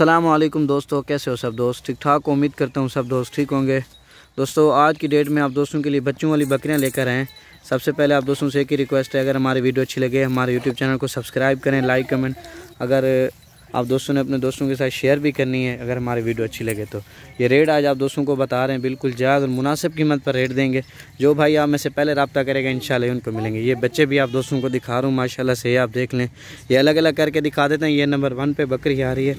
अल्लाम दोस्तों कैसे हो सब दोस्त ठीक ठाक उम्मीद करता हूँ सब दोस्त ठीक होंगे दोस्तों आज की डेट में आप दोस्तों के लिए बच्चों वाली बकरियाँ लेकर आएँ सबसे पहले आप दोस्तों से एक ही रिक्वेस्ट है अगर हमारी वीडियो अच्छी लगे हमारे यूट्यूब चैनल को सब्सक्राइब करें लाइक कमेंट अगर आप दोस्तों ने अपने दोस्तों के साथ शेयर भी करनी है अगर हमारी वीडियो अच्छी लगे तो ये रेट आज आप दोस्तों को बता रहे हैं बिल्कुल ज़्यादा और मुनासिब कीमत पर रेट देंगे जो भाई आप में से पहले रबता करेगा इन उनको मिलेंगे ये बच्चे भी आप दोस्तों को दिखा रहा हूँ माशाला से आप देख लें ये अलग अलग करके दिखा देते हैं ये नंबर वन पर बकरी आ रही है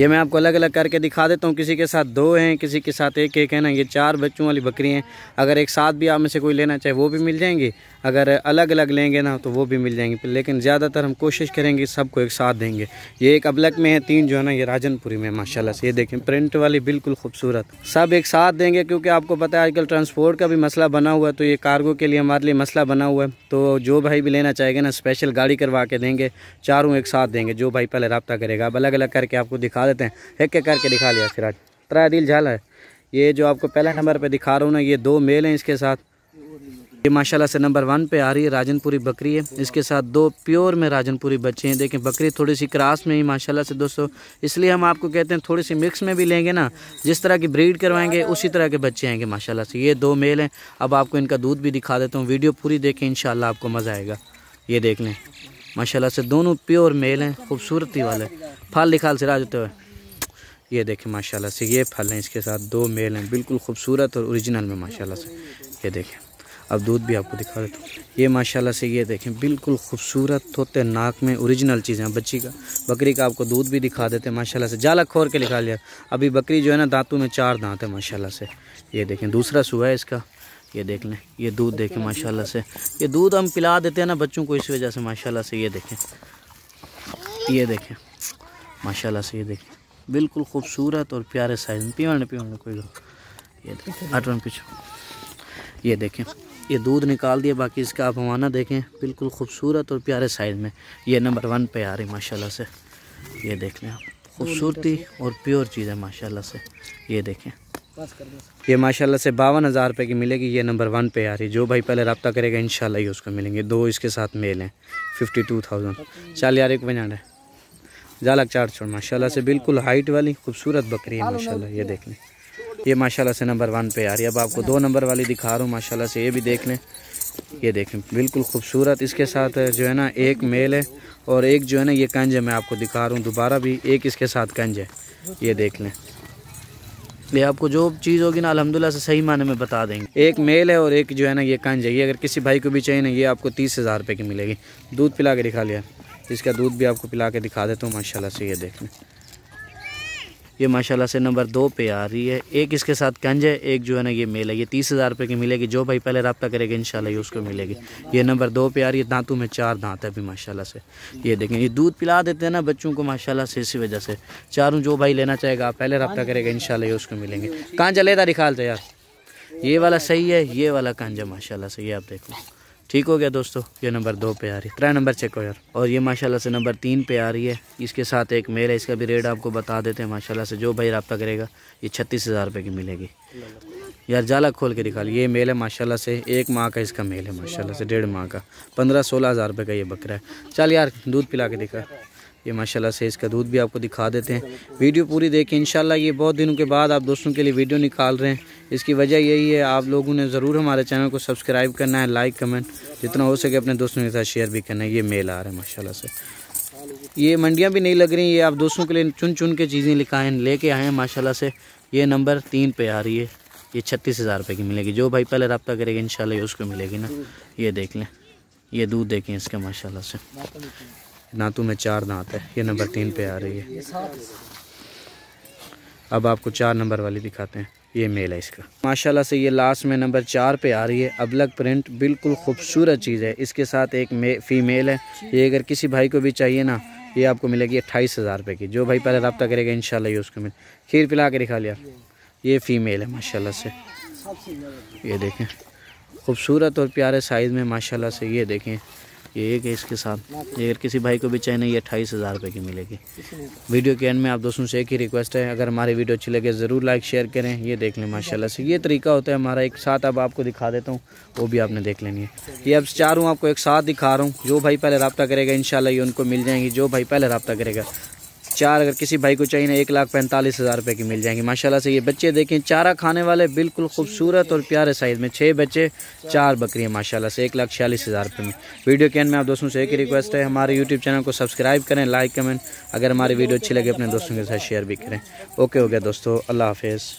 ये मैं आपको अलग अलग करके दिखा देता हूँ किसी के साथ दो हैं किसी के साथ एक एक है ना ये चार बच्चों वाली बकरी हैं अगर एक साथ भी आप में से कोई लेना चाहे वो भी मिल जाएंगी अगर अलग अलग लेंगे ना तो वो भी मिल जाएंगी लेकिन ज़्यादातर हम कोशिश करेंगे सबको एक साथ देंगे ये एक अबलक में है तीन जो है ना ये राजनपुरी में माशाला से ये देखें प्रिंट वाली बिल्कुल खूबसूरत सब एक साथ देंगे क्योंकि आपको पता है आजकल ट्रांसपोर्ट का भी मसला बना हुआ है तो ये कार्गो के लिए हमारे लिए मसला बना हुआ है तो जो भाई भी लेना चाहेगा ना स्पेशल गाड़ी करवा के देंगे चारों एक साथ देंगे जो भाई पहले रबता करेगा अब अलग अलग करके आपको दिखा देते हैं एक एक करके दिखा लिया सिराज त्रा दिल झाल है ये जो आपको पहले नंबर पे दिखा रहा हूँ ना ये दो मेल हैं इसके साथ ये माशाल्लाह से नंबर वन पे आ रही है राजनपुरी बकरी है इसके साथ दो प्योर में राजनपुरी बच्चे हैं देखें बकरी थोड़ी सी क्रास में ही माशाल्लाह से दोस्तों इसलिए हम आपको कहते हैं थोड़ी सी मिक्स में भी लेंगे ना जिस तरह की ब्रीड करवाएंगे उसी तरह के बच्चे आएंगे माशाल्लाह से ये दो मेल हैं अब आपको इनका दूध भी दिखा देता हूँ वीडियो पूरी देखें इन आपको मज़ा आएगा ये देख लें माशाल्लाह से दोनों प्योर मेल हैं खूबसूरती वाले फल निकाल सिराज होते हुए ये देखें माशाल्लाह से ये फल हैं इसके साथ दो मेल हैं बिल्कुल खूबसूरत और ओरिजिनल में माशाल्लाह से ये देखें अब दूध भी आपको दिखा देता हूँ ये माशाल्लाह से ये देखें बिल्कुल खूबसूरत होते नाक में ओरिजिनल चीज़ें हैं बच्ची का बकरी का आपको दूध भी दिखा देते हैं माशाल्लाह से जाला खोर के लिखा लिया अभी बकरी जो है ना दांतों में चार दांत है माशाल्लाह से ये देखें दूसरा सुबह है इसका ये देख लें ये दूध देखें माशाल्लाह से ये दूध हम पिला देते हैं ना बच्चों को इस वजह से माशाल्लाह से ये देखें ये देखें माशाल्लाह से ये देखें बिल्कुल खूबसूरत और प्यारे साइज में पीवण पीवण कोई ये देखें पीछे ये देखें ये दूध निकाल दिया बाकी इसका आप हवाना देखें बिल्कुल खूबसूरत और प्यारे साइज में ये नंबर वन पे आ रही माशा से ये देख लें आप खूबसूरती और प्योर चीज़ है माशाल्लाह से ये देखें ये माशाल्लाह से बावन हज़ार रुपये की मिलेगी ये नंबर वन पे आ रही जो भाई पहले रबता करेगा इन ही उसको मिलेंगे दो इसके साथ मेल हैं फिफ्टी टू थाउजेंड चाल यार एक बजा है जालक चार छोड़ माशाल्लाह से बिल्कुल हाइट वाली खूबसूरत बकरी है माशाल्लाह ये देख लें ये माशाल्लाह से नंबर वन पे आ रही है अब आपको दो नंबर वाली दिखा रहा हूँ माशाला से ये भी देख लें ये देख लें बिल्कुल खूबसूरत इसके साथ जो है ना एक मेल है और एक जो है ना ये कंज है मैं आपको दिखा रहा हूँ दोबारा भी एक इसके साथ कंज है ये देख लें ये आपको जो चीज़ होगी ना अलहमदिल्ला से सही माने में बता देंगे एक मेल है और एक जो है ना ये कान जाइए अगर किसी भाई को भी चाहिए ना ये आपको तीस हज़ार रुपये की मिलेगी दूध पिला के दिखा लिया इसका दूध भी आपको पिला के दिखा देता हूँ माशाल्लाह से ये देख लें ये माशाल्लाह से नंबर दो पे आ रही है एक इसके साथ कंज है एक जो है ना ये मेल है ये तीस हज़ार रुपये की मिलेगी जो भाई पहले रबता करेगा इन ये उसको मिलेगी ये नंबर दो पे आ रही है दांतों में चार दांत है अभी माशाला से ये देखें ये दूध पिला देते हैं ना बच्चों को माशाला से इसी वजह से चारों जो भाई लेना चाहेगा आप पहले रबता करेगा इन ये उसको मिलेंगे कहाँ चलेगा निकालते तो यार ये वाला सही है ये वाला कंज है माशाला से ये आप देखो ठीक हो गया दोस्तों ये नंबर दो पे आ रही है त्रा नंबर चेक हो यार और ये माशाल्लाह से नंबर तीन पे आ रही है इसके साथ एक मेल है इसका भी रेट आपको बता देते हैं माशाल्लाह से जो भाई रबता करेगा ये छत्तीस हज़ार रुपये की मिलेगी यार जाला खोल के दिखा ये मेल है माशाल्लाह से एक माह का इसका मेल है माशाला से डेढ़ माह का पंद्रह सोलह हज़ार रुपये का ये बकरा है चल यार दूध पिला के दिखा ये माशाल्लाह से इसका दूध भी आपको दिखा देते हैं वीडियो पूरी देखें इंशाल्लाह ये बहुत दिनों के बाद आप दोस्तों के लिए वीडियो निकाल रहे हैं इसकी वजह यही है आप लोगों ने ज़रूर हमारे चैनल को सब्सक्राइब करना है लाइक कमेंट जितना हो सके अपने दोस्तों के साथ शेयर भी करना है ये मेल आ रहा है माशाला से ये मंडियाँ भी नहीं लग रही ये आप दोस्तों के लिए चुन चुन के चीज़ें लिखा है लेके आए हैं माशाला से ये नंबर तीन पे आ रही है ये छत्तीस हज़ार रुपये की मिलेगी जो भाई पहले रब्ता करेगा इन ये उसको मिलेगी ना ये देख लें ये दूध देखें इसका माशाला से नातू तो में चार दांत है ये नंबर तीन पे आ रही है अब आपको चार नंबर वाली दिखाते हैं ये मेल है इसका माशाल्लाह से ये लास्ट में नंबर चार पे आ रही है अबलग प्रिंट बिल्कुल खूबसूरत चीज़ है इसके साथ एक मे फीमेल है ये अगर किसी भाई को भी चाहिए ना ये आपको मिलेगी अट्ठाईस हज़ार रुपये की जो भाई पहले रब्ता करेगा इन ये उसको मिले खीर पिला के दिखा लिया ये फ़ीमेल है माशाल्लाह से ये देखें खूबसूरत और प्यारे साइज़ में माशाल्लाह से ये देखें ये एक है इसके साथ अगर किसी भाई को भी चाहिए ये अट्ठाईस हज़ार रुपये की मिलेगी वीडियो के एंड में आप दोस्तों से एक ही रिक्वेस्ट है अगर हमारी वीडियो अच्छी लगे ज़रूर लाइक शेयर करें ये देख लें माशाल्लाह से ये तरीका होता है हमारा एक साथ अब आपको दिखा देता हूँ वो भी आपने देख लेनी है ये अब चारों हूँ आपको एक साथ दिखा रहा हूँ जो भाई पहले रबता करेगा इन ये उनको मिल जाएंगी जो भाई पहले रबता करेगा चार अगर किसी भाई को चाहिए ना एक लाख पैंतालीस हज़ार रुपये की मिल जाएंगी माशाल्लाह से ये बच्चे देखें चारा खाने वाले बिल्कुल खूबसूरत और प्यारे साइज़ में छः बच्चे चार बकरियां माशाल्लाह से एक लाख छियालीस हज़ार रुपये में वीडियो के अंदर में आप दोस्तों से एक रिक्वेस्ट है हमारे यूट्यूब चैनल को सब्सक्राइब करें लाइक कमेंट अगर हमारी वीडियो अच्छी लगे अपने दोस्तों के साथ शेयर भी करें ओके हो गया दोस्तों अल्लाह हाफिज़